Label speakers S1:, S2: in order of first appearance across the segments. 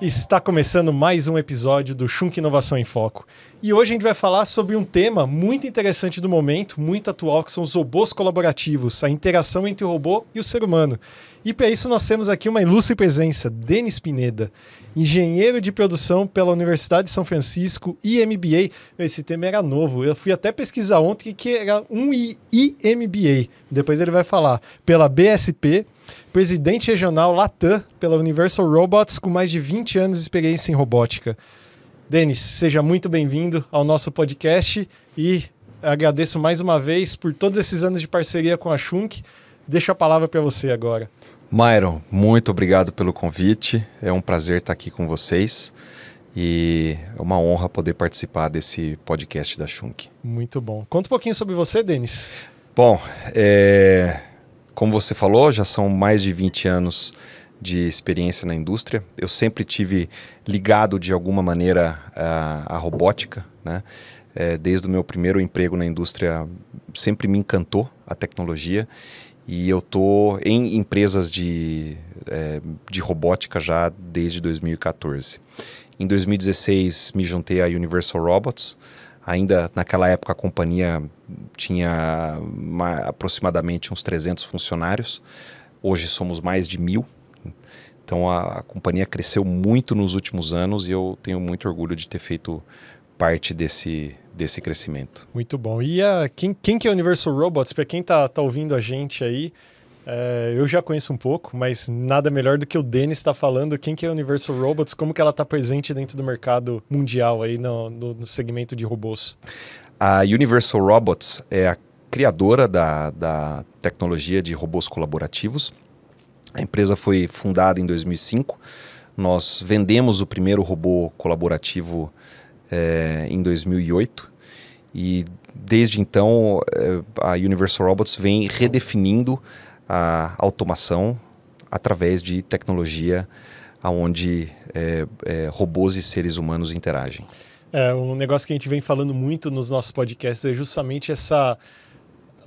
S1: Está começando mais um episódio do Shunk Inovação em Foco. E hoje a gente vai falar sobre um tema muito interessante do momento, muito atual, que são os robôs colaborativos, a interação entre o robô e o ser humano. E para isso nós temos aqui uma ilustre presença, Denis Pineda, engenheiro de produção pela Universidade de São Francisco e MBA. Esse tema era novo, eu fui até pesquisar ontem que era um IMBA, depois ele vai falar, pela BSP, presidente regional Latam pela Universal Robots, com mais de 20 anos de experiência em robótica. Denis, seja muito bem-vindo ao nosso podcast e agradeço mais uma vez por todos esses anos de parceria com a Shunk. Deixo a palavra para você agora.
S2: Myron, muito obrigado pelo convite. É um prazer estar aqui com vocês e é uma honra poder participar desse podcast da Shunk.
S1: Muito bom. Conta um pouquinho sobre você, Denis.
S2: Bom, é... Como você falou, já são mais de 20 anos de experiência na indústria. Eu sempre tive ligado de alguma maneira à, robótica, né? É, desde o meu primeiro emprego na indústria, sempre me encantou a tecnologia e eu tô em empresas de, é, de robótica já desde 2014. Em 2016 me juntei à Universal Robots Ainda naquela época a companhia tinha uma, aproximadamente uns 300 funcionários, hoje somos mais de mil. Então a, a companhia cresceu muito nos últimos anos e eu tenho muito orgulho de ter feito parte desse, desse crescimento.
S1: Muito bom. E a, quem, quem que é o Universal Robots? Para quem está tá ouvindo a gente aí, é, eu já conheço um pouco, mas nada melhor do que o Denis está falando. Quem que é a Universal Robots? Como que ela está presente dentro do mercado mundial aí no, no, no segmento de robôs?
S2: A Universal Robots é a criadora da, da tecnologia de robôs colaborativos. A empresa foi fundada em 2005. Nós vendemos o primeiro robô colaborativo é, em 2008 e desde então é, a Universal Robots vem redefinindo a automação através de tecnologia onde é, é, robôs e seres humanos interagem.
S1: É, um negócio que a gente vem falando muito nos nossos podcasts é justamente essa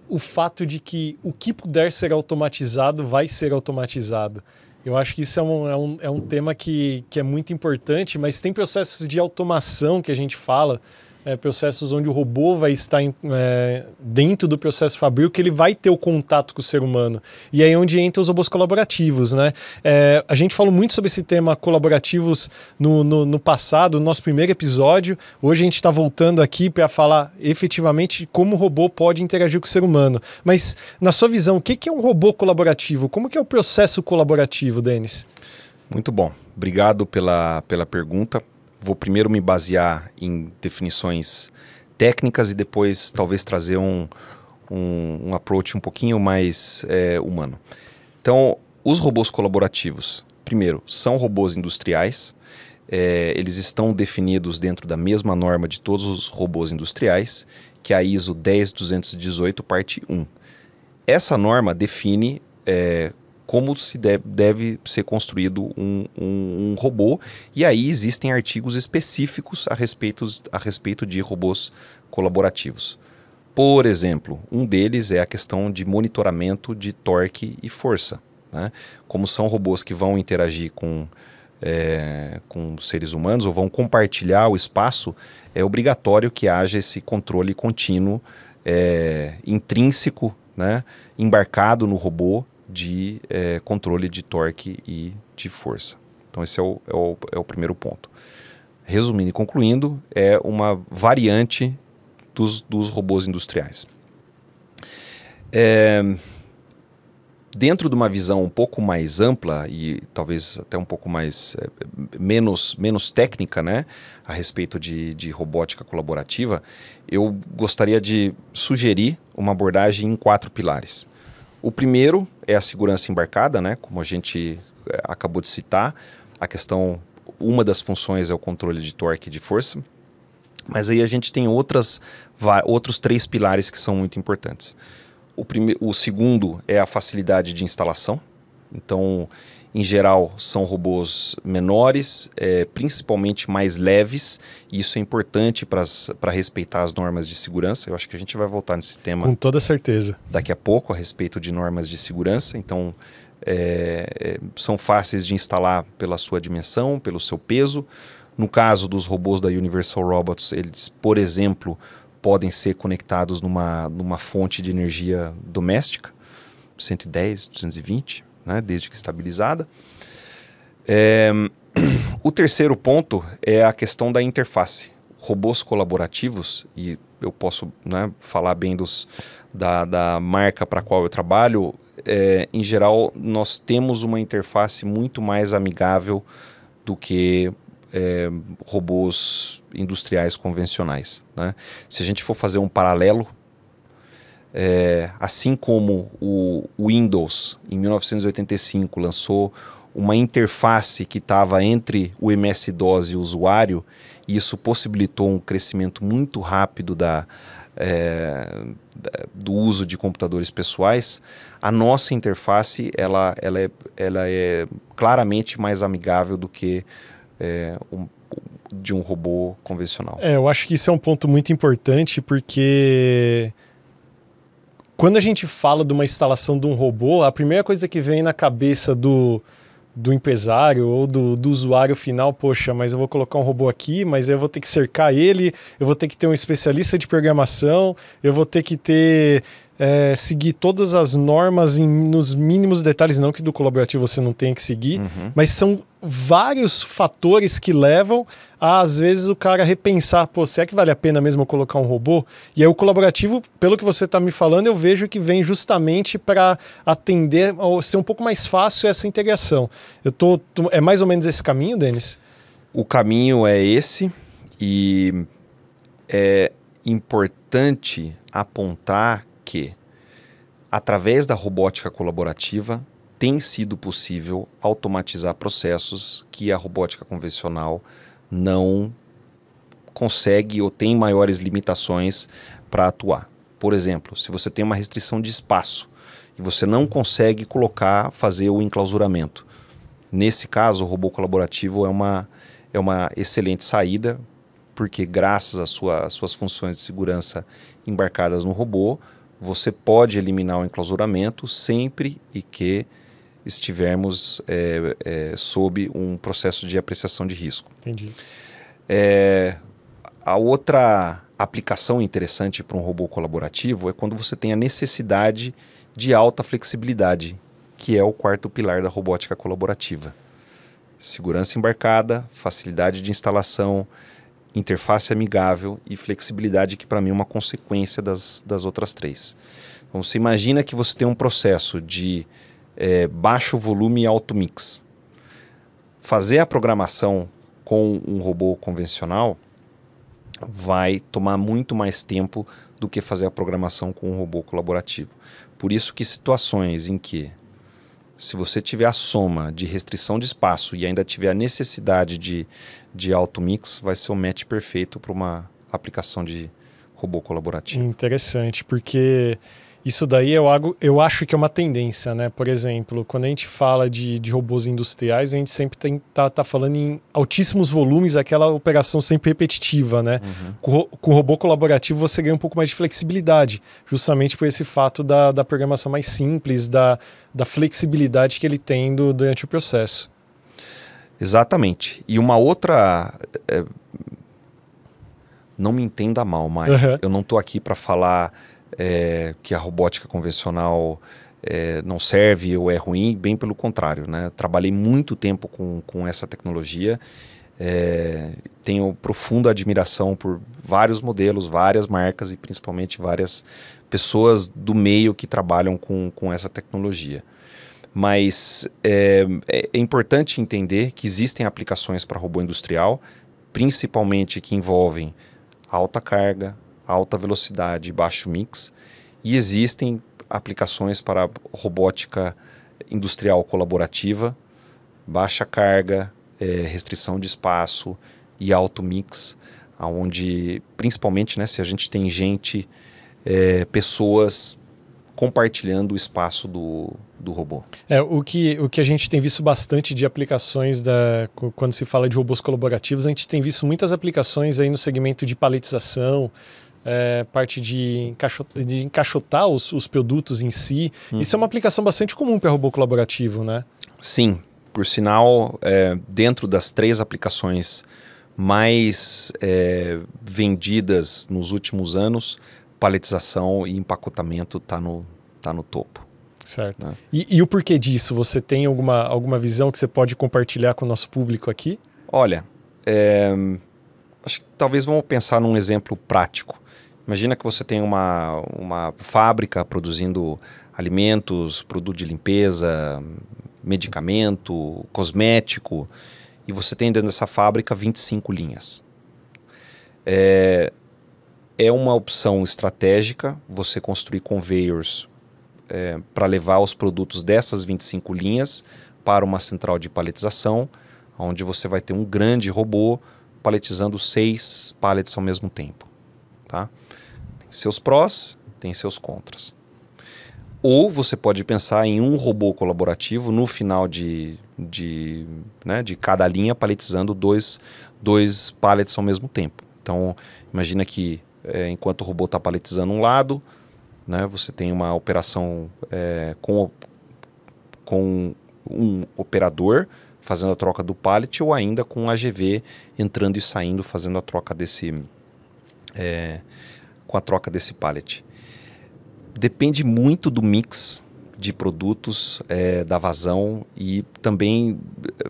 S1: o fato de que o que puder ser automatizado vai ser automatizado. Eu acho que isso é um, é um, é um tema que, que é muito importante, mas tem processos de automação que a gente fala é, processos onde o robô vai estar em, é, dentro do processo fabril, que ele vai ter o contato com o ser humano. E aí é onde entra os robôs colaborativos, né? É, a gente falou muito sobre esse tema colaborativos no, no, no passado, no nosso primeiro episódio. Hoje a gente está voltando aqui para falar efetivamente como o robô pode interagir com o ser humano. Mas, na sua visão, o que, que é um robô
S2: colaborativo? Como que é o processo colaborativo, Denis? Muito bom. Obrigado pela, pela pergunta vou primeiro me basear em definições técnicas e depois talvez trazer um, um, um approach um pouquinho mais é, humano. Então, os robôs colaborativos, primeiro, são robôs industriais. É, eles estão definidos dentro da mesma norma de todos os robôs industriais, que é a ISO 10218, parte 1. Essa norma define é, como se deve, deve ser construído um, um, um, robô. E aí existem artigos específicos a respeito, a respeito de robôs colaborativos. Por exemplo, um deles é a questão de monitoramento de torque e força. Né? Como são robôs que vão interagir com, é, com seres humanos ou vão compartilhar o espaço, é obrigatório que haja esse controle contínuo, é, intrínseco, né? embarcado no robô de é, controle de torque e de força. Então, esse é o, é o, é o primeiro ponto. Resumindo e concluindo, é uma variante dos, dos robôs industriais. É, dentro de uma visão um pouco mais ampla e talvez até um pouco mais é, menos, menos técnica né, a respeito de, de robótica colaborativa, eu gostaria de sugerir uma abordagem em quatro pilares. O primeiro é a segurança embarcada, né? Como a gente eh, acabou de citar, a questão uma das funções é o controle de torque e de força. Mas aí a gente tem outras, outros três pilares que são muito importantes. O, prime, o segundo é a facilidade de instalação. Então, em geral, são robôs menores, é, principalmente mais leves, e isso é importante para respeitar as normas de segurança. Eu acho que a gente vai voltar nesse tema. Com toda certeza. Daqui a pouco, a respeito de normas de segurança. Então, é, é, são fáceis de instalar pela sua dimensão, pelo seu peso. No caso dos robôs da Universal Robots, eles, por exemplo, podem ser conectados numa, numa fonte de energia doméstica, 110, 220 né, desde que estabilizada. É, o terceiro ponto é a questão da interface. Robôs colaborativos, e eu posso né, falar bem dos, da, da marca para qual eu trabalho, é, em geral, nós temos uma interface muito mais amigável do que é, robôs industriais convencionais. Né? Se a gente for fazer um paralelo é, assim como o Windows, em 1985, lançou uma interface que estava entre o MS-DOS e o usuário, e isso possibilitou um crescimento muito rápido da, é, do uso de computadores pessoais, a nossa interface ela, ela, é, ela é claramente mais amigável do que é, um, de um robô convencional.
S1: É, eu acho que isso é um ponto muito importante porque quando a gente fala de uma instalação de um robô, a primeira coisa que vem na cabeça do, do empresário ou do, do, usuário final, poxa, mas eu vou colocar um robô aqui, mas eu vou ter que cercar ele, eu vou ter que ter um especialista de programação, eu vou ter que ter. É, seguir todas as normas em, nos mínimos detalhes, não que do colaborativo você não tenha que seguir, uhum. mas são vários fatores que levam a, às vezes, o cara repensar, pô, será que vale a pena mesmo colocar um robô? E aí o colaborativo, pelo que você está me falando, eu vejo que vem justamente para atender, ou ser um pouco mais fácil essa integração. Eu tô, tô, é mais ou menos esse caminho, Denis?
S2: O caminho é esse e é importante apontar que, através da robótica colaborativa, tem sido possível automatizar processos que a robótica convencional não consegue ou tem maiores limitações para atuar. Por exemplo, se você tem uma restrição de espaço e você não consegue colocar, fazer o enclausuramento. Nesse caso, o robô colaborativo é uma, é uma excelente saída, porque graças às sua, suas funções de segurança embarcadas no robô, você pode eliminar o enclausuramento sempre e que estivermos é, é, sob um processo de apreciação de risco. Entendi. É, a outra aplicação interessante para um robô colaborativo é quando você tem a necessidade de alta flexibilidade, que é o quarto pilar da robótica colaborativa. Segurança embarcada, facilidade de instalação, interface amigável e flexibilidade, que para mim é uma consequência das, das outras três. Então, você imagina que você tem um processo de é, baixo volume e alto mix. Fazer a programação com um robô convencional vai tomar muito mais tempo do que fazer a programação com um robô colaborativo. Por isso que situações em que se você tiver a soma de restrição de espaço e ainda tiver a necessidade de, de alto mix, vai ser o um match perfeito para uma aplicação de robô colaborativo.
S1: Interessante, porque isso daí eu, é eu acho que é uma tendência, né? Por exemplo, quando a gente fala de, de robôs industriais, a gente sempre tem, tá, tá falando em altíssimos volumes, aquela operação sempre repetitiva, né? Uhum. Com, com, o robô colaborativo você ganha um pouco mais de flexibilidade, justamente por esse fato da, da programação mais simples, da, da
S2: flexibilidade que ele tem do, durante o processo. Exatamente. E uma outra. É... Não me entenda mal, mas uhum. eu não estou aqui para falar é, que a robótica convencional é, não serve ou é ruim, bem pelo contrário. Né? Trabalhei muito tempo com, com essa tecnologia, é, tenho profunda admiração por vários modelos, várias marcas e principalmente várias pessoas do meio que trabalham com, com essa tecnologia. Mas é, é, é importante entender que existem aplicações para robô industrial, principalmente que envolvem alta carga, alta velocidade e baixo mix. E existem aplicações para robótica industrial colaborativa, baixa carga, é, restrição de espaço e alto mix, onde principalmente né, se a gente tem gente, é, pessoas compartilhando o espaço do, do robô.
S1: É, o que, o que a gente tem visto bastante de aplicações da, quando se fala de robôs colaborativos, a gente tem visto muitas aplicações aí no segmento de paletização, é, parte de encaixotar, de encaixotar os, os, produtos em si. Uhum. Isso é uma aplicação bastante comum para robô colaborativo, né?
S2: Sim. Por sinal, é, dentro das três aplicações mais é, vendidas nos últimos anos, paletização e empacotamento está no, tá no topo. Certo. Né?
S1: E, e o porquê disso? Você tem alguma, alguma visão que você pode compartilhar com o nosso público aqui?
S2: Olha, é, acho que talvez vamos pensar num exemplo prático. Imagina que você tem uma, uma fábrica produzindo alimentos, produto de limpeza, medicamento, cosmético, e você tem dentro dessa fábrica 25 linhas. É, é uma opção estratégica você construir conveyors é, para levar os produtos dessas 25 linhas para uma central de paletização, onde você vai ter um grande robô paletizando seis paletes ao mesmo tempo. Tá? seus prós, tem seus contras. Ou você pode pensar em um robô colaborativo no final de, de, né, de cada linha, paletizando dois, dois paletes ao mesmo tempo. Então, imagina que é, enquanto o robô está paletizando um lado, né, você tem uma operação é, com, com um operador fazendo a troca do pallet ou ainda com um AGV entrando e saindo, fazendo a troca desse, é, com a troca desse pallet. Depende muito do mix de produtos, é, da vazão e também eh,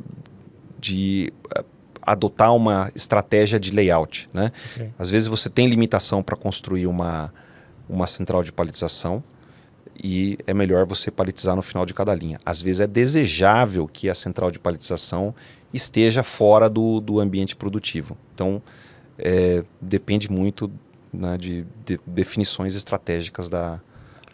S2: de eh, adotar uma estratégia de layout. Né? Okay. Às vezes você tem limitação para construir uma, uma central de paletização e é melhor você paletizar no final de cada linha. Às vezes é desejável que a central de paletização esteja fora do, do ambiente produtivo. Então, é, depende muito né, de, de, definições estratégicas da,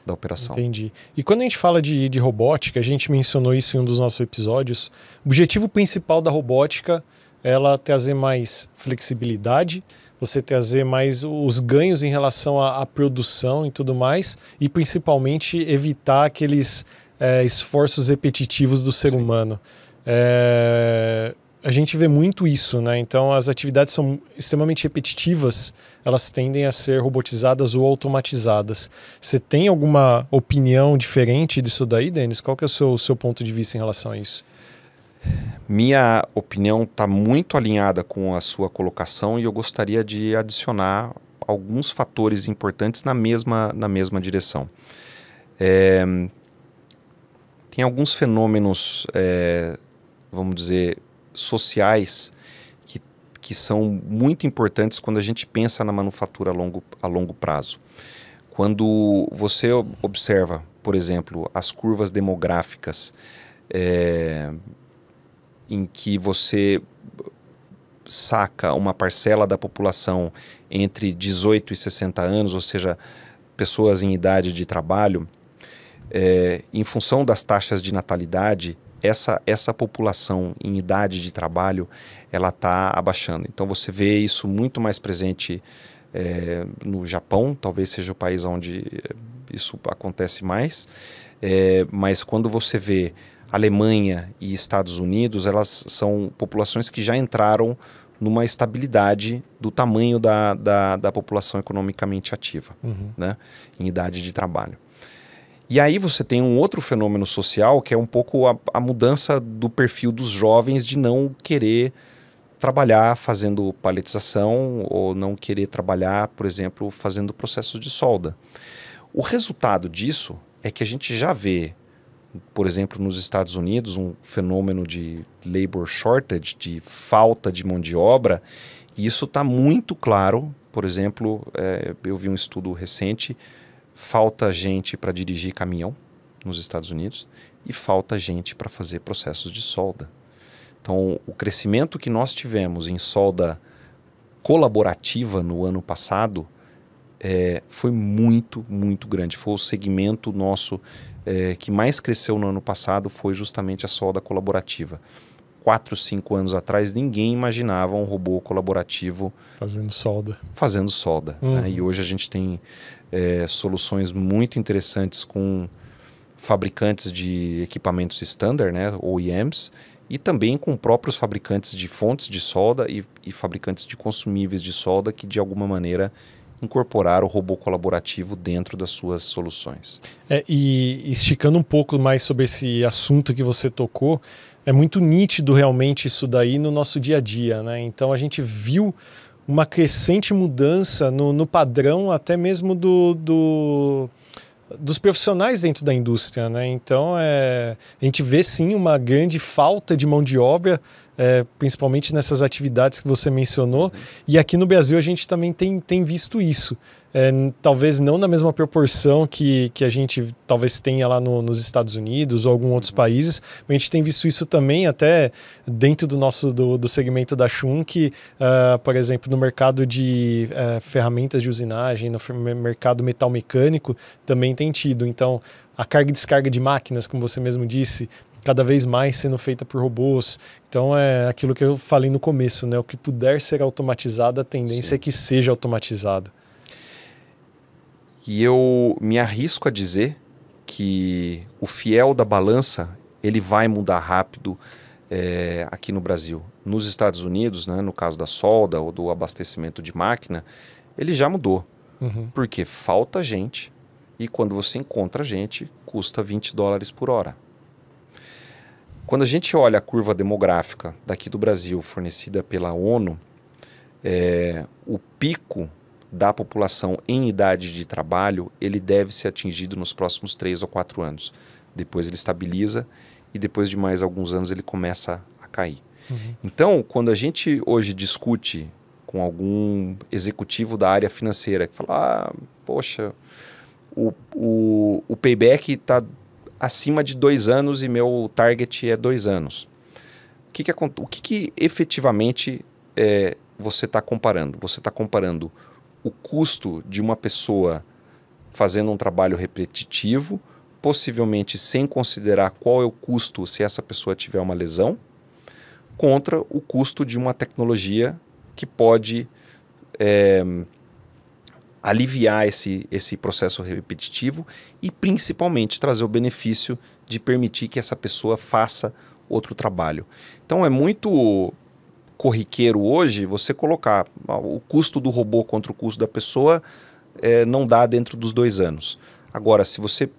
S2: da operação.
S1: Entendi. E quando a gente fala de, de robótica, a gente mencionou isso em um dos nossos episódios, o objetivo principal da robótica é ela trazer mais flexibilidade, você trazer mais os ganhos em relação à, à produção e tudo mais, e principalmente evitar aqueles é, esforços repetitivos do ser Sim. humano. É, a gente vê muito isso, né? Então as atividades são extremamente repetitivas, elas tendem a ser robotizadas ou automatizadas. Você tem alguma opinião diferente disso daí, Denis? Qual que é o seu, seu ponto de vista em relação a isso?
S2: Minha opinião está muito alinhada com a sua colocação e eu gostaria de adicionar alguns fatores importantes na mesma, na mesma direção. É, tem alguns fenômenos, é, vamos dizer, sociais que, que são muito importantes quando a gente pensa na manufatura a longo, a longo prazo. Quando você observa, por exemplo, as curvas demográficas é, em que você saca uma parcela da população entre 18 e 60 anos, ou seja, pessoas em idade de trabalho, é, em função das taxas de natalidade essa, essa população em idade de trabalho ela está abaixando. Então você vê isso muito mais presente é, no Japão, talvez seja o país onde eh, isso acontece mais. É, mas quando você vê Alemanha e Estados Unidos, elas são populações que já entraram numa estabilidade do tamanho da, da, da população economicamente ativa, uhum. né, em idade de trabalho. E aí você tem um outro fenômeno social que é um pouco a, a mudança do perfil dos jovens de não querer trabalhar fazendo paletização ou não querer trabalhar, por exemplo, fazendo processos de solda. O resultado disso é que a gente já vê, por exemplo, nos Estados Unidos, um fenômeno de labor shortage, de falta de mão de obra, e isso está muito claro. Por exemplo, é, eu vi um estudo recente falta gente para dirigir caminhão nos Estados Unidos e falta gente para fazer processos de solda. Então, o crescimento que nós tivemos em solda colaborativa no ano passado é, foi muito, muito grande. Foi o segmento nosso é, que mais cresceu no ano passado, foi justamente a solda colaborativa. Quatro, cinco anos atrás, ninguém imaginava um robô colaborativo fazendo solda. Fazendo solda. Né? Uhum. Né? E hoje a gente tem é, soluções muito interessantes com fabricantes de equipamentos standard, né, OEMs, e também com próprios fabricantes de fontes de solda e, e fabricantes de consumíveis de solda que de alguma maneira incorporar o robô colaborativo dentro das suas soluções.
S1: É, e esticando um pouco mais sobre esse assunto que você tocou, é muito nítido realmente isso daí no nosso dia a dia, né? Então a gente viu uma crescente mudança no, no padrão até mesmo do, do, dos profissionais dentro da indústria. Né? Então, é, a gente vê sim uma grande falta de mão de obra é, principalmente nessas atividades que você mencionou. E aqui no Brasil a gente também tem, tem visto isso. É, talvez não na mesma proporção que, que a gente talvez tenha lá no, nos Estados Unidos ou algum outros países, a gente tem visto isso também até dentro do nosso do, do segmento da Shun, que, uh, ah, por exemplo, no mercado de uh, ferramentas de usinagem, no mercado metal mecânico, também tem tido. Então, a carga e descarga de máquinas, como você mesmo disse, cada vez mais sendo feita por robôs. Então é aquilo que eu falei no começo, né? O que puder ser automatizado, a tendência é Sim. é que seja automatizado.
S2: E eu me arrisco a dizer que o fiel da balança ele vai mudar rápido é, aqui no Brasil. Nos Estados Unidos, né, no caso da solda ou do abastecimento de máquina, ele já mudou. Uhum. Porque falta gente e quando você encontra gente, custa 20 dólares por hora. Quando a gente olha a curva demográfica daqui do Brasil, fornecida pela ONU, é, o pico da população em idade de trabalho ele deve ser atingido nos próximos três ou quatro anos. Depois ele estabiliza e depois de mais alguns anos ele começa a cair. Uhum. Então, quando a gente hoje discute com algum executivo da área financeira que fala, ah, poxa, o, o, o payback está acima de dois anos e meu target é dois anos. O que, que, o que, que efetivamente é, você está comparando? Você está comparando o custo de uma pessoa fazendo um trabalho repetitivo, possivelmente sem considerar qual é o custo se essa pessoa tiver uma lesão, contra o custo de uma tecnologia que pode é, aliviar esse, esse processo repetitivo e principalmente trazer o benefício de permitir que essa pessoa faça outro trabalho. Então é muito corriqueiro hoje você colocar o custo do robô contra o custo da pessoa é, não dá dentro dos dois anos. Agora, se você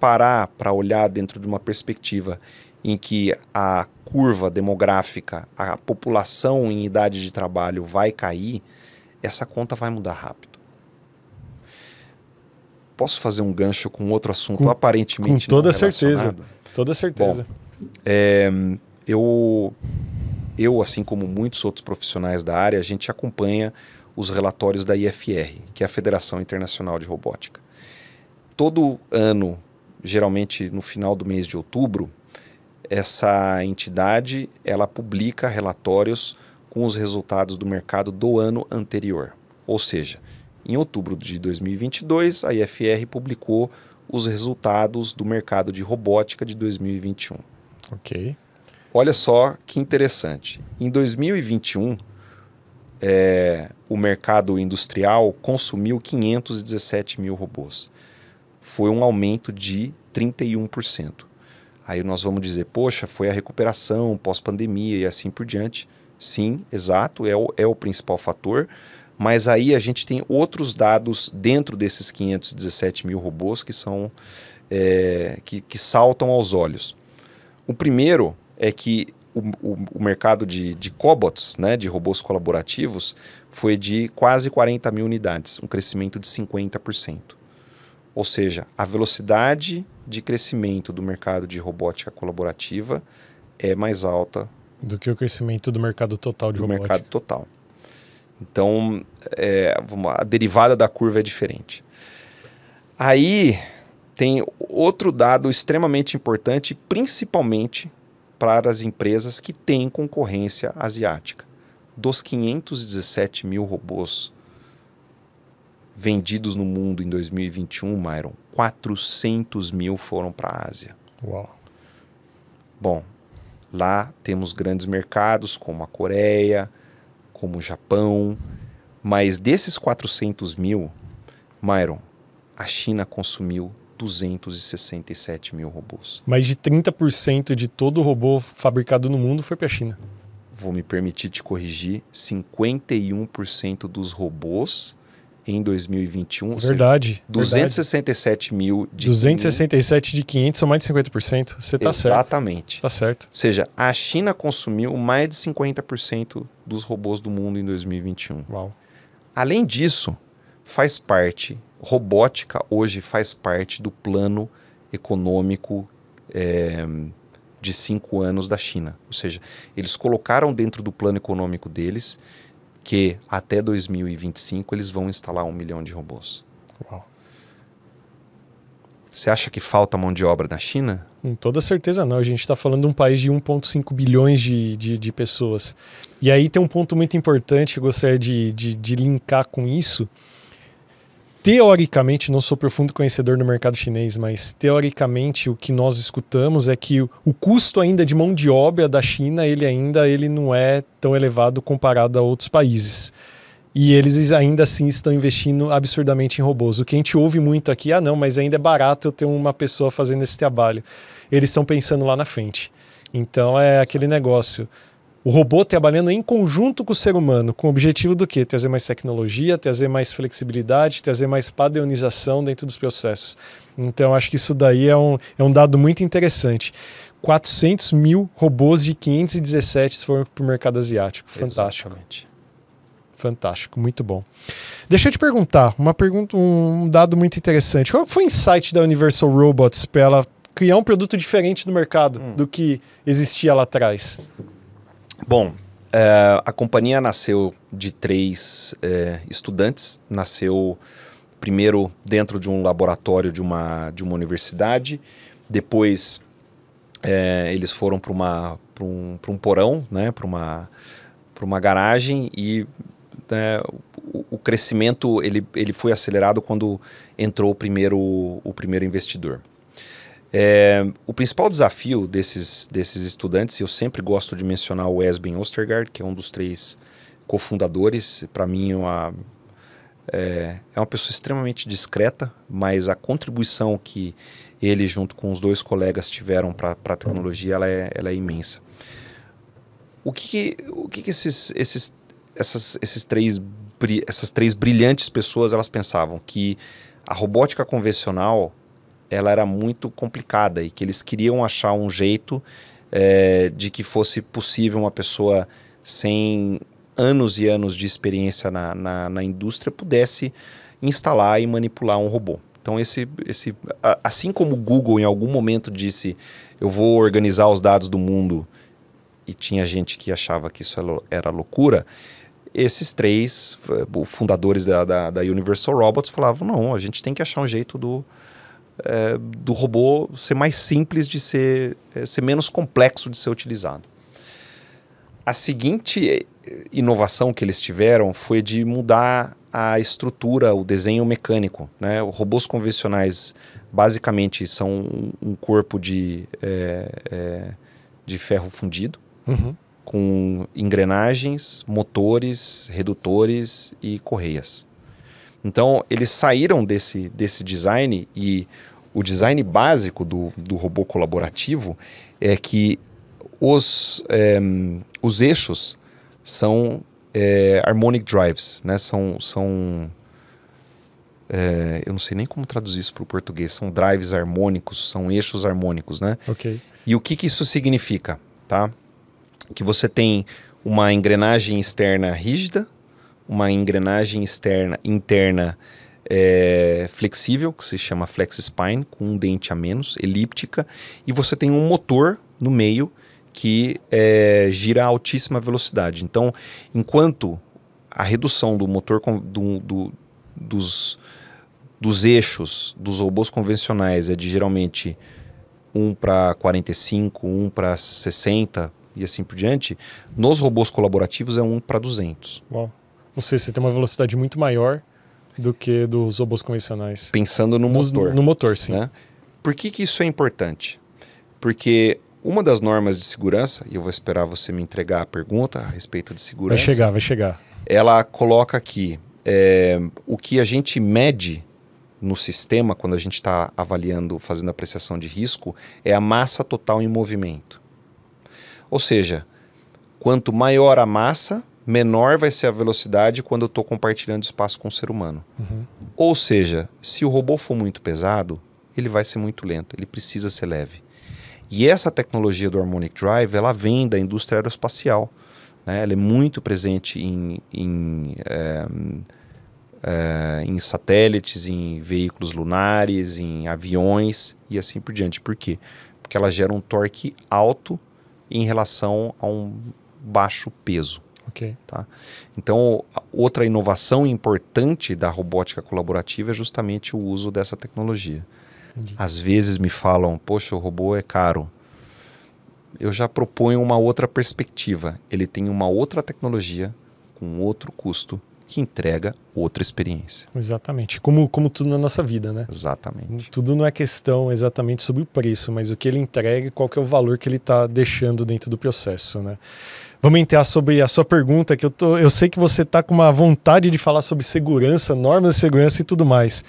S2: parar para olhar dentro de uma perspectiva em que a curva demográfica, a população em idade de trabalho vai cair, essa conta vai mudar rápido posso fazer um gancho com outro assunto com, aparentemente com toda certeza toda certeza Bom, é, eu eu assim como muitos outros profissionais da área a gente acompanha os relatórios da IFR que é a Federação Internacional de Robótica todo ano geralmente no final do mês de outubro essa entidade ela publica relatórios com os resultados do mercado do ano anterior ou seja em outubro de 2022, a IFR publicou os resultados do mercado de robótica de 2021. Ok. Olha só que interessante. Em 2021, é, o mercado industrial consumiu 517 mil robôs. Foi um aumento de 31%. Aí nós vamos dizer, poxa, foi a recuperação pós-pandemia e assim por diante. Sim, exato, é o, é o principal fator. Mas aí a gente tem outros dados dentro desses 517 mil robôs que são é, que, que, saltam aos olhos. O primeiro é que o, o, o mercado de, de cobots, né, de robôs colaborativos, foi de quase 40 mil unidades, um crescimento de 50%. Ou seja, a velocidade de crescimento do mercado de robótica colaborativa é mais alta
S1: do que o crescimento do mercado total de do robótica. mercado
S2: total. Então, é, a derivada da curva é diferente. Aí tem outro dado extremamente importante, principalmente para as empresas que têm concorrência asiática. Dos 517 mil robôs vendidos no mundo em 2021, Myron, 400 mil foram para a Ásia. Uau. Bom, lá temos grandes mercados como a Coreia, como o Japão. Mas desses 400 mil, Myron, a China consumiu 267 mil robôs.
S1: Mais de 30% de todo o robô fabricado no mundo foi para a China.
S2: Vou me permitir te corrigir: 51% dos robôs em 2021. Verdade. Seja, 267 verdade. mil de 267
S1: 500. de 500 são mais de 50%. Você está certo.
S2: Exatamente. Está certo. Ou seja, a China consumiu mais de 50% dos robôs do mundo em 2021. Uau. Além disso, faz parte, robótica hoje faz parte do plano econômico é, de cinco anos da China. Ou seja, eles colocaram dentro do plano econômico deles que até 2025 eles vão instalar um milhão de robôs. Uau. Você acha que falta mão de obra na China?
S1: Com toda certeza não. A gente está falando de um país de 1,5 bilhões de, de, de, pessoas. E aí tem um ponto muito importante que eu gostaria de, de, de linkar com isso, teoricamente, não sou profundo conhecedor do mercado chinês, mas teoricamente o que nós escutamos é que o custo ainda de mão de obra da China, ele ainda ele não é tão elevado comparado a outros países. E eles ainda assim estão investindo absurdamente em robôs. O que a gente ouve muito aqui, ah não, mas ainda é barato eu ter uma pessoa fazendo esse trabalho. Eles estão pensando lá na frente. Então é aquele negócio o robô trabalhando em conjunto com o ser humano, com o objetivo do quê? Trazer mais tecnologia, trazer mais flexibilidade, trazer mais padronização dentro dos processos. Então, acho que isso daí é um, é um dado muito interessante. 400 mil robôs de 517 foram para o mercado asiático. Fantástico. Exatamente. Fantástico, muito bom. Deixa eu te perguntar, uma pergunta, um dado muito interessante. Qual foi o insight da Universal Robots para ela criar um produto diferente no mercado hum. do que existia lá atrás?
S2: Bom, é, a companhia nasceu de três é, estudantes, nasceu primeiro dentro de um laboratório de uma, de uma universidade, depois é, eles foram para um, para um porão, né, para uma, para uma garagem e né, o, o, crescimento ele, ele foi acelerado quando entrou o primeiro, o primeiro investidor. É, o principal desafio desses, desses estudantes, eu sempre gosto de mencionar o Esben Ostergaard, que é um dos três cofundadores. Para mim, é uma, é, é, uma pessoa extremamente discreta, mas a contribuição que ele, junto com os dois colegas, tiveram para a tecnologia ela é, ela é, imensa. O que, o que, que esses, esses, essas, esses três, essas três brilhantes pessoas elas pensavam? Que a robótica convencional ela era muito complicada e que eles queriam achar um jeito é, de que fosse possível uma pessoa sem anos e anos de experiência na, na, na indústria pudesse instalar e manipular um robô. Então, esse, esse, assim como o Google em algum momento disse, eu vou organizar os dados do mundo, e tinha gente que achava que isso é era loucura, esses três eh, fundadores da, da, da Universal Robots falavam, não, a gente tem que achar um jeito do, é, do robô ser mais simples de ser, é, ser menos complexo de ser utilizado. A seguinte é, inovação que eles tiveram foi de mudar a estrutura, o desenho mecânico. Né? Robôs convencionais basicamente são um, um corpo de, é, é de ferro fundido. Uhum com engrenagens, motores, redutores e correias. Então, eles saíram desse, desse design e o design básico do, do robô colaborativo é que os, é, os eixos são é, harmonic drives, né? São, são é, eu não sei nem como traduzir isso para o português. São drives harmônicos, são eixos harmônicos, né? Ok. E o que, que isso significa, tá? Que você tem uma engrenagem externa rígida, uma engrenagem externa, interna é, flexível, que se chama flex spine, com um dente a menos, elíptica, e você tem um motor no meio que é, gira a altíssima velocidade. Então, enquanto a redução do motor do, do, dos, dos eixos dos robôs convencionais é de geralmente 1 para 45, 1 para 60 e assim por diante, nos robôs colaborativos é 1 para 200.
S1: Uau. Ou seja, você tem uma velocidade muito maior do que dos robôs convencionais.
S2: Pensando no, no motor. No motor, sim. Né? Por que, que isso é importante? Porque uma das normas de segurança, e eu vou esperar você me entregar a pergunta a respeito de segurança. Vai chegar, vai chegar. Ela coloca aqui é, o que a gente mede no sistema, quando a gente está avaliando, fazendo apreciação de risco, é a massa total em movimento. Ou seja, quanto maior a massa, menor vai ser a velocidade quando eu estou compartilhando espaço com o ser humano. Uhum. Ou seja, se o robô for muito pesado, ele vai ser muito lento, ele precisa ser leve. E essa tecnologia do Harmonic Drive, ela vem da indústria aeroespacial. Né? Ela é muito presente em, em, é, é, em satélites, em veículos lunares, em aviões e assim por diante. Por quê? Porque ela gera um torque alto em relação a um baixo peso. Tá? Então, outra inovação importante da robótica colaborativa é justamente o uso dessa tecnologia. Entendi. Às vezes me falam, poxa, o robô é caro. Eu já proponho uma outra perspectiva. Ele tem uma outra tecnologia com outro custo que entrega outra experiência.
S1: Exatamente. Como, como tudo na nossa vida, né?
S2: Exatamente.
S1: Tudo não é questão exatamente sobre o preço, mas o que ele entrega e qual que é o valor que ele está deixando dentro do processo, né? Vamos entrar sobre a sua pergunta, que eu, tô, eu sei que você está com uma vontade de falar sobre segurança, normas de segurança e tudo mais.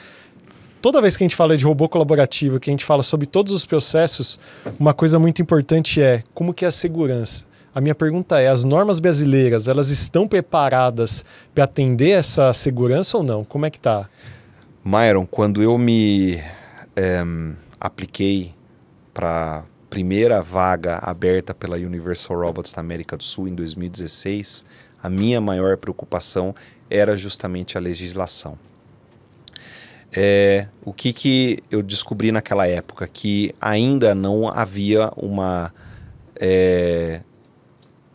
S1: Toda vez que a gente fala de robô colaborativo, que a gente fala sobre todos os processos, uma coisa muito importante é como que é a segurança. A minha pergunta é: as normas brasileiras elas estão preparadas para atender essa segurança ou não? Como é que está?
S2: Myron, quando eu me é, apliquei para primeira vaga aberta pela Universal Robots na América do Sul em 2016, a minha maior preocupação era justamente a legislação. É, o que, que eu descobri naquela época? Que ainda não havia uma é,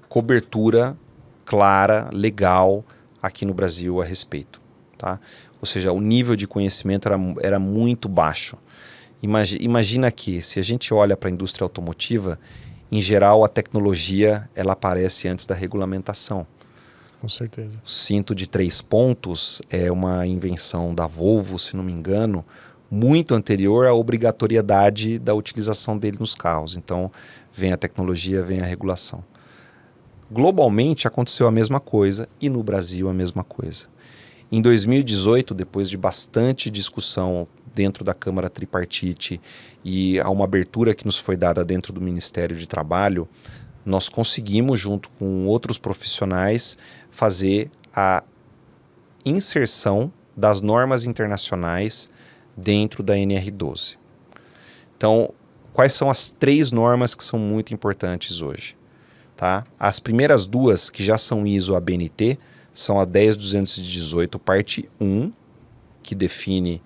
S2: cobertura clara, legal aqui no Brasil a respeito. Tá? Ou seja, o nível de conhecimento era, era muito baixo. Imagina que, se a gente olha para a indústria automotiva, em geral a tecnologia ela aparece antes da regulamentação. Com certeza. O cinto de três pontos é uma invenção da Volvo, se não me engano, muito anterior à obrigatoriedade da utilização dele nos carros. Então, vem a tecnologia, vem a regulação. Globalmente aconteceu a mesma coisa e no Brasil a mesma coisa. Em 2018, depois de bastante discussão dentro da Câmara Tripartite e a uma abertura que nos foi dada dentro do Ministério de Trabalho, nós conseguimos, junto com outros profissionais, fazer a inserção das normas internacionais dentro da NR12. Então, quais são as três normas que são muito importantes hoje? Tá? As primeiras duas, que já são ISO ABNT, são a 10218, parte 1, que define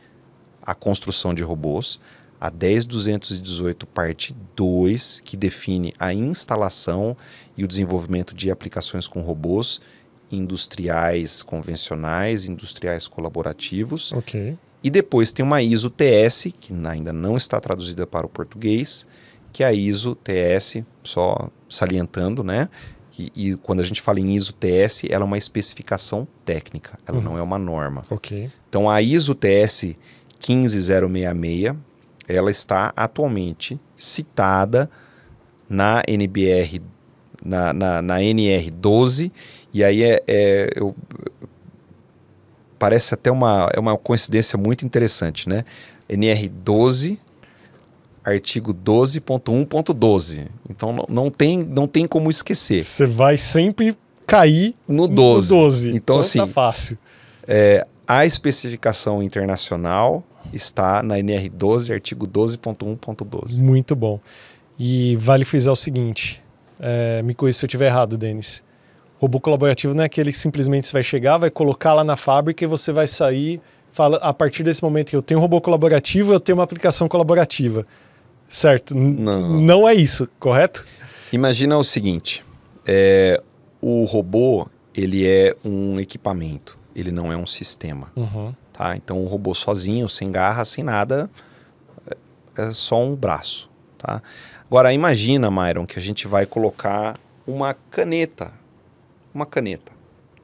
S2: a construção de robôs, a 10218 parte 2, que define a instalação e o desenvolvimento de aplicações com robôs industriais convencionais, industriais colaborativos. Ok. E depois tem uma ISO TS, que ainda não está traduzida para o português, que é a ISO TS, só salientando, né? e quando a gente fala em ISO TS, ela é uma especificação técnica, ela uhum. não é uma norma. Ok. Então a ISO TS 15066, ela está atualmente citada na NBR, na, na, na NR 12, e aí é, é eu, parece até uma, é uma coincidência muito interessante, né? NR 12, artigo 12.1.12. Então não, não, tem, não tem como esquecer. Você vai sempre cair no 12. No 12. Então, então tá assim, tá fácil. É, a especificação internacional está na NR12, artigo 12.1.12.
S1: Muito bom. E vale frisar o seguinte: é, me corrija se eu estiver errado, Denis. Robô colaborativo não é aquele que simplesmente você vai chegar, vai colocar lá na fábrica e você vai sair. Fala, a partir desse momento que eu tenho um robô colaborativo, eu tenho uma aplicação colaborativa. Certo? não. não é isso, correto?
S2: Imagina o seguinte: é, o robô ele é um equipamento, ele não é um sistema. Uhum. Tá? Então, um robô sozinho, sem garra, sem nada, é, é só um braço. Tá? Agora, imagina, Myron, que a gente vai colocar uma caneta, uma caneta,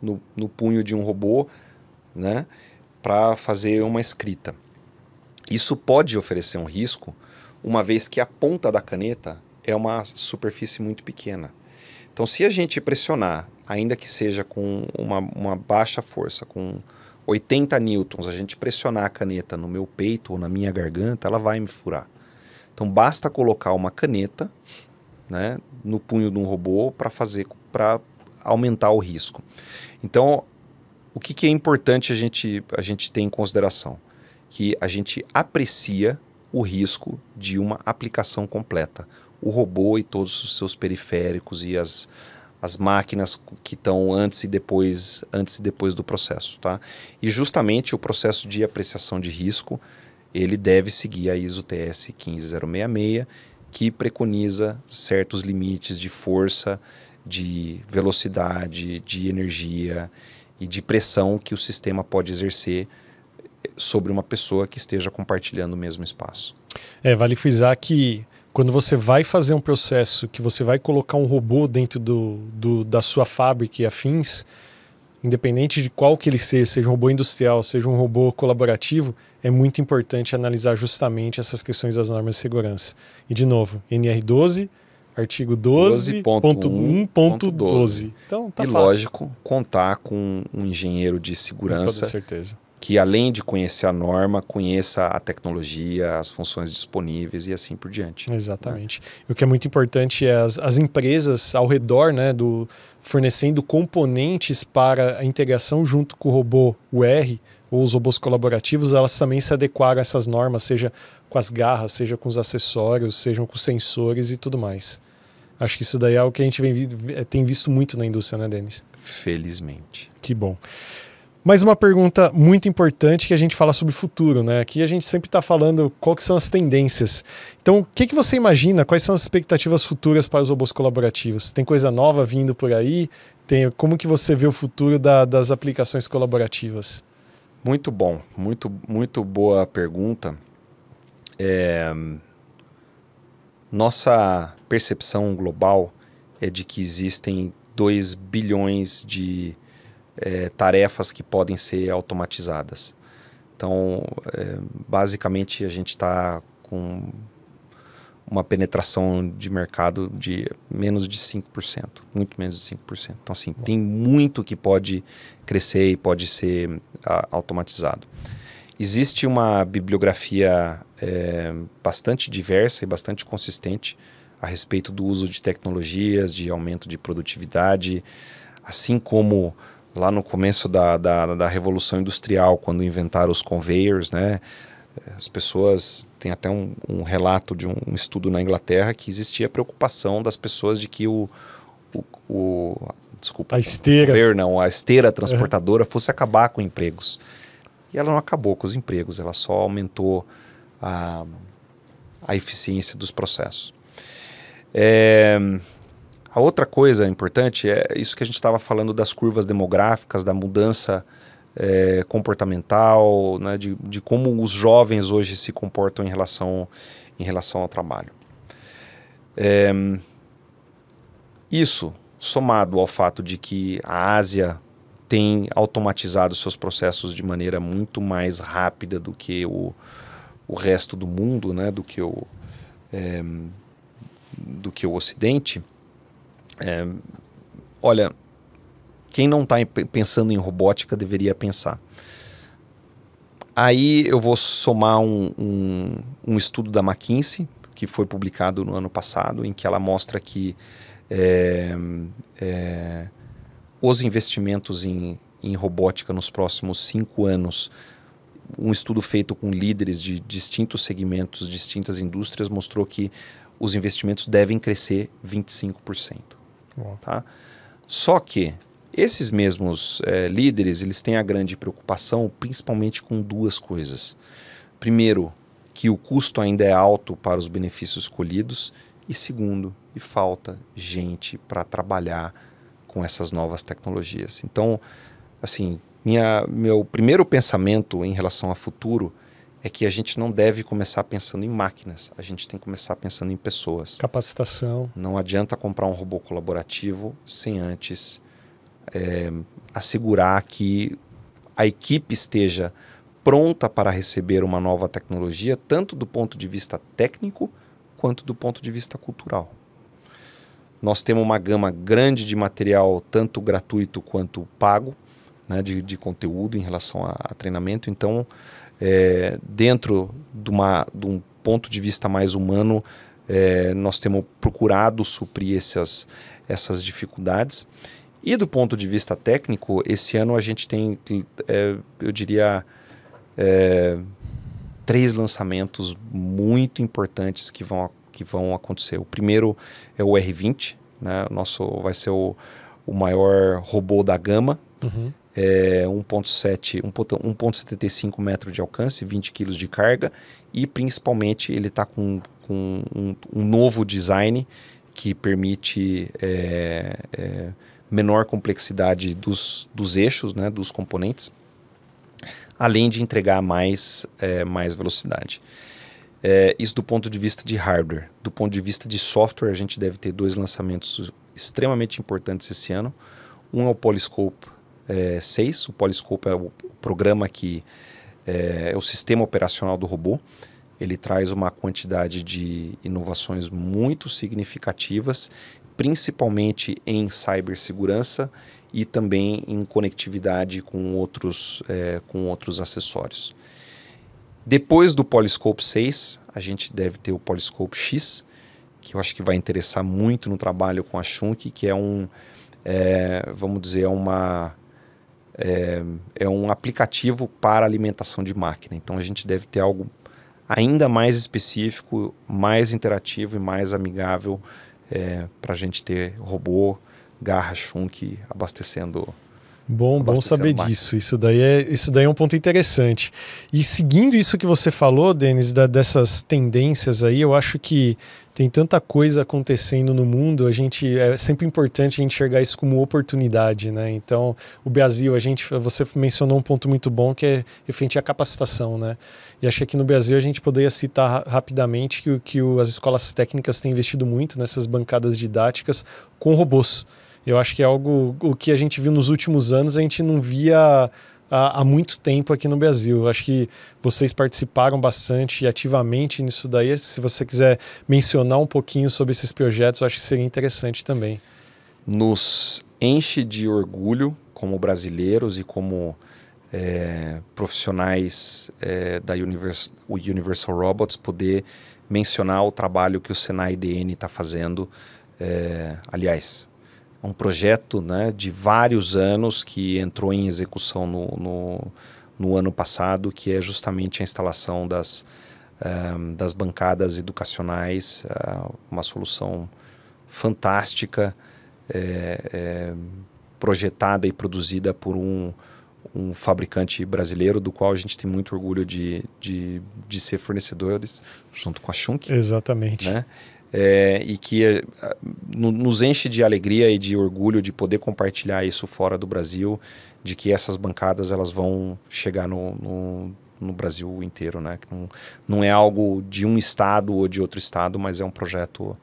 S2: no, no punho de um robô, né? Para fazer uma escrita. Isso pode oferecer um risco, uma vez que a ponta da caneta é uma superfície muito pequena. Então, se a gente pressionar, ainda que seja com uma, uma baixa força, com 80 newtons, a gente pressionar a caneta no meu peito ou na minha garganta, ela vai me furar. Então basta colocar uma caneta né, no punho de um robô para fazer para aumentar o risco. Então o que, que é importante a gente a gente ter em consideração que a gente aprecia o risco de uma aplicação completa, o robô e todos os seus periféricos e as as máquinas que estão antes e depois, antes e depois do processo, tá? E justamente o processo de apreciação de risco, ele deve seguir a ISO TS 15066, que preconiza certos limites de força, de velocidade, de energia e de pressão que o sistema pode exercer sobre uma pessoa que esteja compartilhando o mesmo espaço.
S1: É, vale frisar que quando você vai fazer um processo que você vai colocar um robô dentro do, do, da sua fábrica e afins, independente de qual que ele seja, seja um robô industrial, seja um robô colaborativo, é muito importante analisar justamente essas questões das normas de segurança. E, de novo, NR12, artigo 12.1.12. 12. 12.
S2: Então, tá E, fácil. lógico, contar com um engenheiro de segurança. Com toda certeza que além de conhecer a norma, conheça a tecnologia, as funções disponíveis e assim por diante.
S1: Né? Exatamente. Né? O que é muito importante é as, as empresas ao redor né, do fornecendo componentes para a integração junto com o robô UR, ou os robôs colaborativos, elas também se adequaram a essas normas, seja com as garras, seja com os acessórios, sejam com os sensores e tudo mais. Acho que isso daí é algo que a gente vem, é, tem visto muito na indústria, né, Denis?
S2: Felizmente. Que bom.
S1: Mas uma pergunta muito importante que a gente fala sobre futuro, né? Aqui a gente sempre está falando quais são as tendências. Então, o que, que você imagina? Quais são as expectativas futuras para os robôs colaborativos? Tem coisa nova vindo por aí? Tem, como que você vê o futuro da,
S2: das aplicações colaborativas? Muito bom, muito, muito boa pergunta. É... Nossa percepção global é de que existem 2 bilhões de é, tarefas que podem ser automatizadas. Então, é, basicamente, a gente está com uma penetração de mercado de menos de 5%, muito menos de 5%. Então, assim, tem muito que pode crescer e pode ser a, automatizado. Existe uma bibliografia é, bastante diversa e bastante consistente a respeito do uso de tecnologias, de aumento de produtividade, assim como lá no começo da, da, da Revolução Industrial, quando inventaram os conveyors, né? As pessoas. Tem até um, um relato de um, estudo na Inglaterra que existia preocupação das pessoas de que o. o, o desculpa. A esteira. Conveyor, não, a esteira transportadora fosse acabar com empregos. E ela não acabou com os empregos, ela só aumentou a, a eficiência dos processos. É, a outra coisa importante é isso que a gente estava falando das curvas demográficas, da mudança é, comportamental, né, de, de, como os jovens hoje se comportam em relação, em relação ao trabalho. É, isso, somado ao fato de que a Ásia tem automatizado seus processos de maneira muito mais rápida do que o, o resto do mundo, né, do que o, é, do que o Ocidente, é, olha, quem não está pensando em robótica deveria pensar. Aí eu vou somar um, um, um, estudo da McKinsey, que foi publicado no ano passado, em que ela mostra que é, é, os investimentos em, em robótica nos próximos cinco anos um estudo feito com líderes de distintos segmentos, distintas indústrias, mostrou que os investimentos devem crescer 25%. Tá? Só que esses mesmos é, líderes eles têm a grande preocupação principalmente com duas coisas. Primeiro, que o custo ainda é alto para os benefícios colhidos. E segundo, e falta gente para trabalhar com essas novas tecnologias. Então, assim, minha, meu primeiro pensamento em relação ao futuro é que a gente não deve começar pensando em máquinas, a gente tem que começar pensando em pessoas. Capacitação. Não adianta comprar um robô colaborativo sem antes é, assegurar que a equipe esteja pronta para receber uma nova tecnologia, tanto do ponto de vista técnico quanto do ponto de vista cultural. Nós temos uma gama grande de material, tanto gratuito quanto pago, né, de, de conteúdo em relação a, a treinamento. Então, é, dentro de, uma, de um ponto de vista mais humano, é, nós temos procurado suprir essas, essas dificuldades. E do ponto de vista técnico, esse ano a gente tem, é, eu diria, é, três lançamentos muito importantes que vão, que vão acontecer. O primeiro é o R20, né? o nosso vai ser o, o maior robô da gama. Uhum é, 1,75 metro de alcance, 20 kg de carga e principalmente ele está com, com um, um, novo design que permite é, é, menor complexidade dos, dos eixos, né, dos componentes, além de entregar mais, é, mais velocidade. É, isso do ponto de vista de hardware. Do ponto de vista de software, a gente deve ter dois lançamentos extremamente importantes esse ano. Um é o Polyscope é, 6. O Poliscope é o programa que é, é o sistema operacional do robô. Ele traz uma quantidade de inovações muito significativas, principalmente em cibersegurança e também em conectividade com outros, é, com outros acessórios. Depois do Poliscope 6, a gente deve ter o Poliscope X, que eu acho que vai interessar muito no trabalho com a Shunk, que é um, é, vamos dizer, é uma é, é um aplicativo para alimentação de máquina. Então a gente deve ter algo ainda mais específico, mais interativo e mais amigável é, para a gente ter robô, garra, chunk abastecendo
S1: Bom, bom saber disso. Isso daí, é, isso daí é um ponto interessante. E seguindo isso que você falou, Denis, da, dessas tendências aí, eu acho que tem tanta coisa acontecendo no mundo, a gente é sempre importante a gente enxergar isso como oportunidade, né? Então, o Brasil, a gente, você mencionou um ponto muito bom que é referente à capacitação, né? E achei que no Brasil a gente poderia citar rapidamente que, que o, as escolas técnicas têm investido muito nessas bancadas didáticas com robôs. Eu acho que é algo o que a gente viu nos últimos anos, a gente não via há, há muito tempo aqui no Brasil. Eu acho que vocês participaram bastante e ativamente nisso daí. Se você quiser mencionar um pouquinho sobre esses projetos, eu acho que seria
S2: interessante também. Nos enche de orgulho como brasileiros e como é, profissionais é, da Universal, Universal Robots poder mencionar o trabalho que o Senai DN está fazendo. É, aliás, um projeto né, de vários anos que entrou em execução no, no, no ano passado, que é justamente a instalação das, um, eh, das bancadas educacionais, uh, uma solução fantástica, é, é, projetada e produzida por um, um fabricante brasileiro, do qual a gente tem muito orgulho de, de, de ser fornecedores, junto com a Shunk. Exatamente. Né? é, e que ah, nos enche de alegria e de orgulho de poder compartilhar isso fora do Brasil, de que essas bancadas elas vão chegar no, no, no Brasil inteiro, né? Não, não é algo de um estado ou de outro estado, mas é um projeto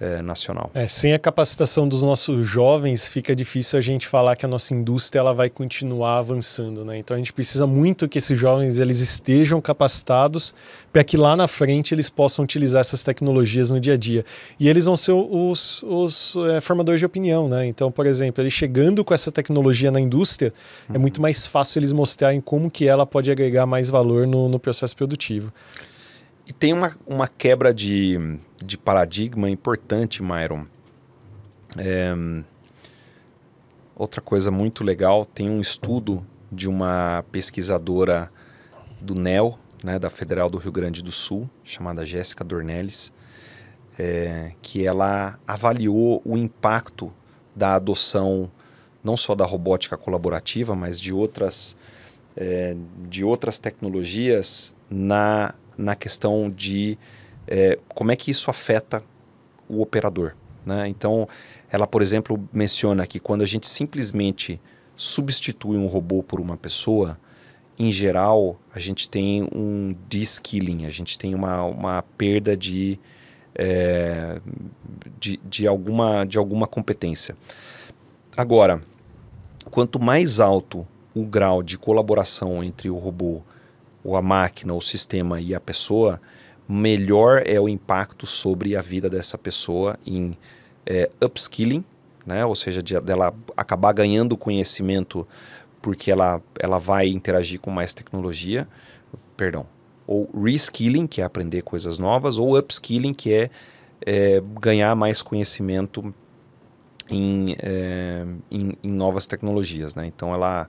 S2: é, nacional. É, sem
S1: a capacitação dos nossos jovens, fica difícil a gente falar que a nossa indústria ela vai continuar avançando. Né? Então a gente precisa muito que esses jovens eles estejam capacitados para que lá na frente eles possam utilizar essas tecnologias no dia a dia. E eles vão ser os, os é, formadores de opinião. Né? Então, por exemplo, eles chegando com essa tecnologia na indústria, é uhum. é muito mais fácil eles mostrarem como que ela pode agregar mais valor no, no processo produtivo.
S2: E tem uma, uma quebra de, de paradigma importante, Myron. É, outra coisa muito legal, tem um estudo de uma pesquisadora do NEL, né, da Federal do Rio Grande do Sul, chamada Jéssica Dornelles, é, que ela avaliou o impacto da adoção não só da robótica colaborativa, mas de outras, é, de outras tecnologias na na questão de é, como é que isso afeta o operador. Né? Então, ela, por exemplo, menciona que quando a gente simplesmente substitui um robô por uma pessoa, em geral, a gente tem um de-skilling, a gente tem uma, uma perda de, é, de, de, alguma, de alguma competência. Agora, quanto mais alto o grau de colaboração entre o robô ou a máquina, ou o sistema e a pessoa, melhor é o impacto sobre a vida dessa pessoa em é, upskilling, né? ou seja, de, dela acabar ganhando conhecimento porque ela, ela vai interagir com mais tecnologia, perdão, ou reskilling, que é aprender coisas novas, ou upskilling, que é, é ganhar mais conhecimento em, é, em, em novas tecnologias. Né? Então, ela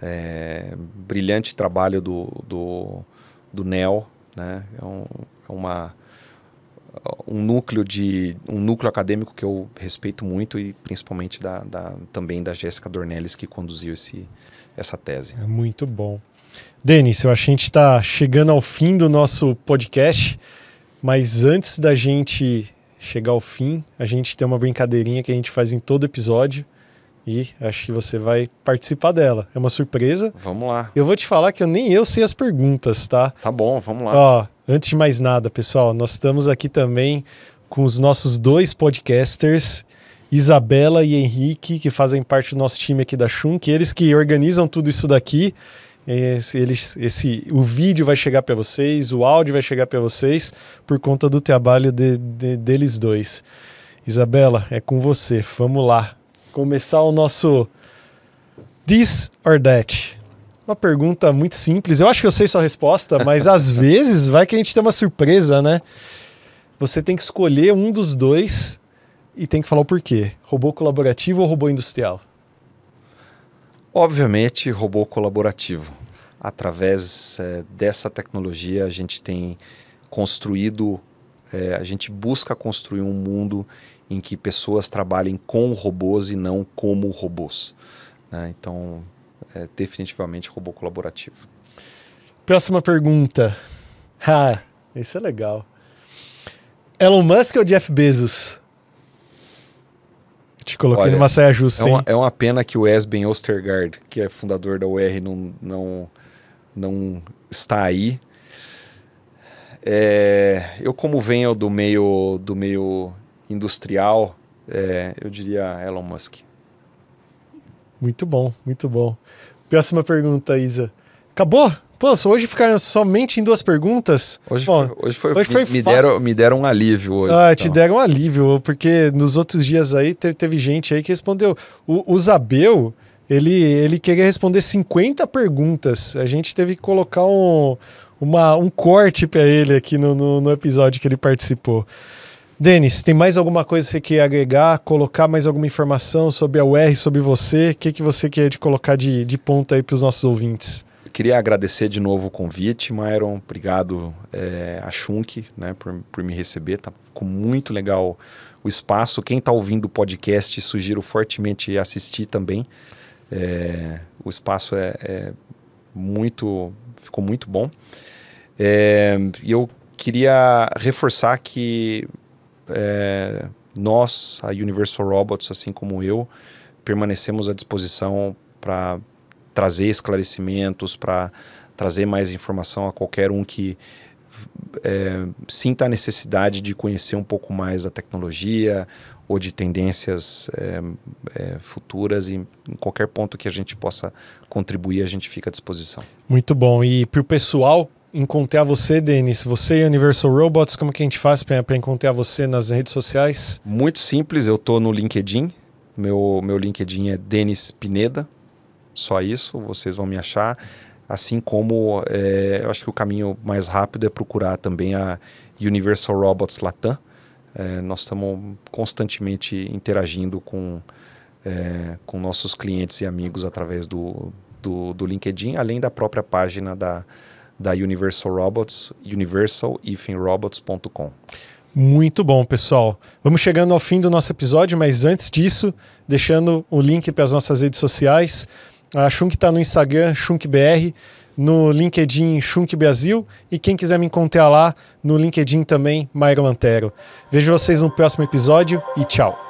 S2: é, brilhante trabalho do, do, do NEL, né? É, um, é uma, um núcleo de um núcleo acadêmico que eu respeito muito e principalmente da, da também da Jéssica Dornelles que conduziu esse, essa tese.
S1: É muito bom. Denis, eu acho que a gente está chegando ao fim do nosso podcast, mas antes da gente chegar ao fim, a gente tem uma brincadeirinha que a gente faz em todo episódio e acho que você vai participar dela. É uma surpresa. Vamos lá. Eu vou te falar que eu nem eu sei as perguntas, tá? Tá bom, vamos lá. Ó, antes de mais nada, pessoal, nós estamos aqui também com os nossos dois podcasters, Isabela e Henrique, que fazem parte do nosso time aqui da Que eles que organizam tudo isso daqui. Esse, eles, esse, o vídeo vai chegar para vocês, o áudio vai chegar para vocês por conta do trabalho de, de, deles dois. Isabela, é com você. Vamos lá começar o nosso This or That. Uma pergunta muito simples. Eu acho que eu sei sua resposta, mas às vezes vai que a gente tem uma surpresa, né? Você tem que escolher um dos dois e tem que falar o porquê. Robô colaborativo ou robô industrial?
S2: Obviamente, robô colaborativo. Através é, dessa tecnologia, a gente tem construído, é, a gente busca construir um mundo em que pessoas trabalhem com robôs e não como robôs. Né? Então, é definitivamente robô colaborativo.
S1: Próxima pergunta. Ah, isso é legal. Elon Musk ou Jeff Bezos? Te coloquei Olha, numa saia justa. É uma,
S2: é uma, pena que o Esben Ostergaard, que é fundador da UR, não, não, não está aí. É, eu, como venho do meio, do meio industrial, é, eu diria Elon Musk.
S1: Muito bom, muito bom. Próxima pergunta, Isa. Acabou? Pô, hoje ficaram somente em duas perguntas. Hoje, foi, hoje foi, me, deram,
S2: me, deram, um alívio hoje. Ah, então. te deram
S1: um alívio, porque nos outros dias aí teve, teve gente aí que respondeu. O, o Zabel, ele, ele queria responder 50 perguntas. A gente teve que colocar um, uma, um corte para ele aqui no, no, no episódio que ele participou. Denis, tem mais alguma coisa que você quer agregar, colocar mais alguma informação sobre a UR, sobre você? O que, que você quer de colocar de, de ponto aí
S2: para os nossos ouvintes? Queria agradecer de novo o convite, Myron. Obrigado é, a Shunk né, por, por me receber. Tá com muito legal o espaço. Quem está ouvindo o podcast, sugiro fortemente assistir também. É, o espaço é, é, muito, ficou muito bom. É, e é, eu queria reforçar que é, nós, a Universal Robots, assim como eu, permanecemos à disposição para trazer esclarecimentos, para trazer mais informação a qualquer um que é, sinta a necessidade de conhecer um pouco mais a tecnologia ou de tendências é, é, futuras e em qualquer ponto que a gente possa contribuir, a gente fica à disposição.
S1: Muito bom. E para o pessoal encontrar você, Denis? Você e Universal Robots, como que a gente faz para encontrar você nas redes sociais?
S2: Muito simples, eu estou no LinkedIn. Meu, meu LinkedIn é Denis Pineda. Só isso, vocês vão me achar. Assim como é, eu acho que o caminho mais rápido é procurar também a Universal Robots Latam. É, nós estamos constantemente interagindo com, é, com nossos clientes e amigos através do, do, do LinkedIn, além da própria página da, da Universal Robots, universal-robots.com.
S1: Muito bom, pessoal. Vamos chegando ao fim do nosso episódio, mas antes disso, deixando o link para as nossas redes sociais. A Shunk está no Instagram, ShunkBR, no LinkedIn, Shunk Brasil, e quem quiser me encontrar lá, no LinkedIn também, Mairo Lantero. Vejo vocês no próximo episódio e tchau.